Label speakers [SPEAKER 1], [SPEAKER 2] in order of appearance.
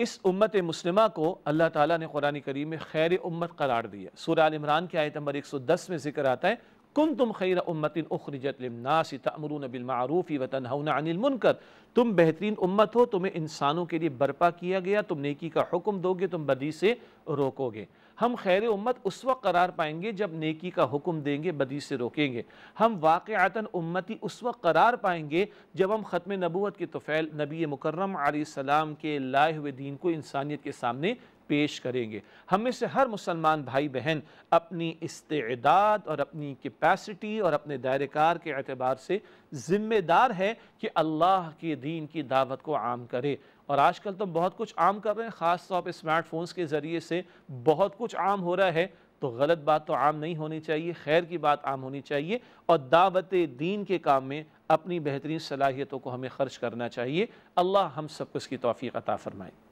[SPEAKER 1] اس امت مسلمہ کو اللہ تعالیٰ نے قرآن کریم میں خیر امت قرار دیا سورہ عمران کے آیت نمبر 110 میں ذکر آتا ہے کنتم خیر امت اخرجت بالمعروف عن المنکر تم بہترین امت ہو تمہیں انسانوں کے لیے برپا کیا گیا تم نیکی کا حکم دو گے تم بدی سے روکو گے ہم خیر امت اس وقت قرار پائیں گے جب نیکی کا حکم دیں گے بدی سے روکیں گے ہم واقعتاً امتی اس وقت قرار پائیں گے جب ہم ختم نبوت کے طفیل نبی مکرم علیہ السلام کے لائے ہوئے دین کو انسانیت کے سامنے پیش کریں گے ہم میں سے ہر مسلمان بھائی بہن اپنی استعداد اور اپنی کیپیسٹی اور اپنے کار کے اعتبار سے ذمہ دار ہے کہ اللہ کے دین کی دعوت کو عام کرے اور آج کل تو بہت کچھ عام کر رہے ہیں خاص طور پہ اسمارٹ فونز کے ذریعے سے بہت کچھ عام ہو رہا ہے تو غلط بات تو عام نہیں ہونی چاہیے خیر کی بات عام ہونی چاہیے اور دعوت دین کے کام میں اپنی بہترین صلاحیتوں کو ہمیں خرچ کرنا چاہیے اللہ ہم سب کو اس کی توفیق عطا فرمائے